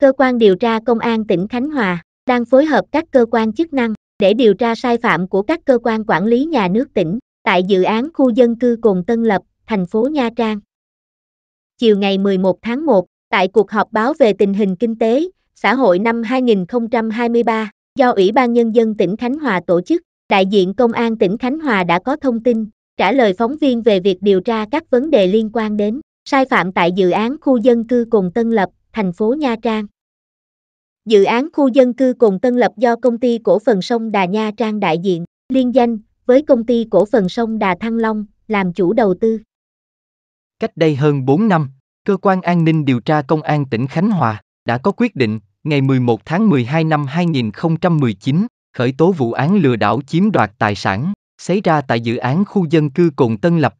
Cơ quan điều tra Công an tỉnh Khánh Hòa đang phối hợp các cơ quan chức năng để điều tra sai phạm của các cơ quan quản lý nhà nước tỉnh tại dự án khu dân cư Cồn Tân Lập, thành phố Nha Trang. Chiều ngày 11 tháng 1, tại cuộc họp báo về tình hình kinh tế, xã hội năm 2023 do Ủy ban Nhân dân tỉnh Khánh Hòa tổ chức, đại diện Công an tỉnh Khánh Hòa đã có thông tin trả lời phóng viên về việc điều tra các vấn đề liên quan đến sai phạm tại dự án khu dân cư Cồn Tân Lập, thành phố Nha Trang. Dự án khu dân cư Cồn Tân Lập do công ty cổ phần sông Đà Nha Trang đại diện, liên danh, với công ty cổ phần sông Đà Thăng Long, làm chủ đầu tư. Cách đây hơn 4 năm, Cơ quan An ninh điều tra Công an tỉnh Khánh Hòa đã có quyết định ngày 11 tháng 12 năm 2019 khởi tố vụ án lừa đảo chiếm đoạt tài sản xảy ra tại dự án khu dân cư Cồn Tân Lập.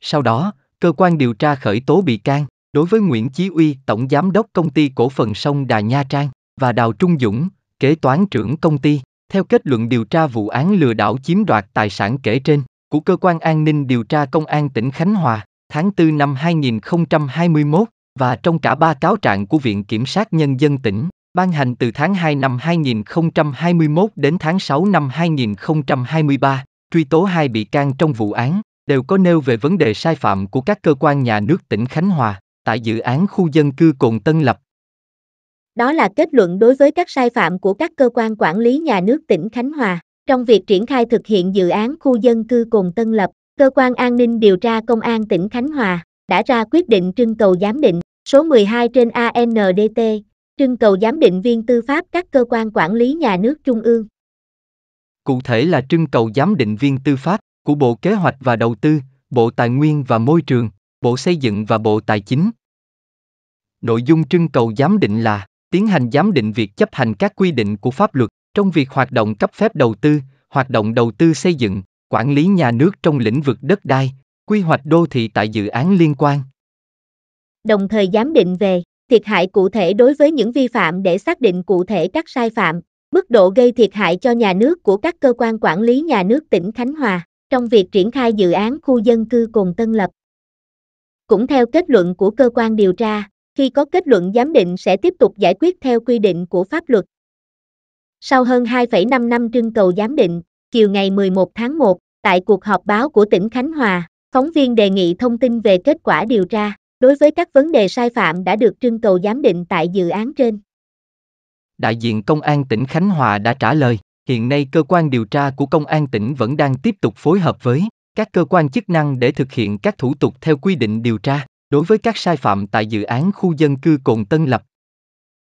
Sau đó, cơ quan điều tra khởi tố bị can, Đối với Nguyễn Chí Uy, Tổng Giám đốc Công ty Cổ phần Sông Đà Nha Trang, và Đào Trung Dũng, kế toán trưởng công ty, theo kết luận điều tra vụ án lừa đảo chiếm đoạt tài sản kể trên, của Cơ quan An ninh Điều tra Công an tỉnh Khánh Hòa, tháng 4 năm 2021, và trong cả ba cáo trạng của Viện Kiểm sát Nhân dân tỉnh, ban hành từ tháng 2 năm 2021 đến tháng 6 năm 2023, truy tố hai bị can trong vụ án, đều có nêu về vấn đề sai phạm của các cơ quan nhà nước tỉnh Khánh Hòa tại dự án khu dân cư Cồn Tân Lập. Đó là kết luận đối với các sai phạm của các cơ quan quản lý nhà nước tỉnh Khánh Hòa. Trong việc triển khai thực hiện dự án khu dân cư Cồn Tân Lập, Cơ quan An ninh điều tra Công an tỉnh Khánh Hòa đã ra quyết định trưng cầu giám định số 12 trên ANDT, trưng cầu giám định viên tư pháp các cơ quan quản lý nhà nước trung ương. Cụ thể là trưng cầu giám định viên tư pháp của Bộ Kế hoạch và Đầu tư, Bộ Tài nguyên và Môi trường, Bộ Xây dựng và Bộ Tài chính. Nội dung trưng cầu giám định là tiến hành giám định việc chấp hành các quy định của pháp luật trong việc hoạt động cấp phép đầu tư, hoạt động đầu tư xây dựng, quản lý nhà nước trong lĩnh vực đất đai, quy hoạch đô thị tại dự án liên quan. Đồng thời giám định về thiệt hại cụ thể đối với những vi phạm để xác định cụ thể các sai phạm, mức độ gây thiệt hại cho nhà nước của các cơ quan quản lý nhà nước tỉnh Khánh Hòa trong việc triển khai dự án khu dân cư Cồn Tân Lập. Cũng theo kết luận của cơ quan điều tra, khi có kết luận giám định sẽ tiếp tục giải quyết theo quy định của pháp luật. Sau hơn 2,5 năm trưng cầu giám định, chiều ngày 11 tháng 1, tại cuộc họp báo của tỉnh Khánh Hòa, phóng viên đề nghị thông tin về kết quả điều tra đối với các vấn đề sai phạm đã được trưng cầu giám định tại dự án trên. Đại diện Công an tỉnh Khánh Hòa đã trả lời, hiện nay cơ quan điều tra của Công an tỉnh vẫn đang tiếp tục phối hợp với các cơ quan chức năng để thực hiện các thủ tục theo quy định điều tra đối với các sai phạm tại dự án khu dân cư Cồn Tân Lập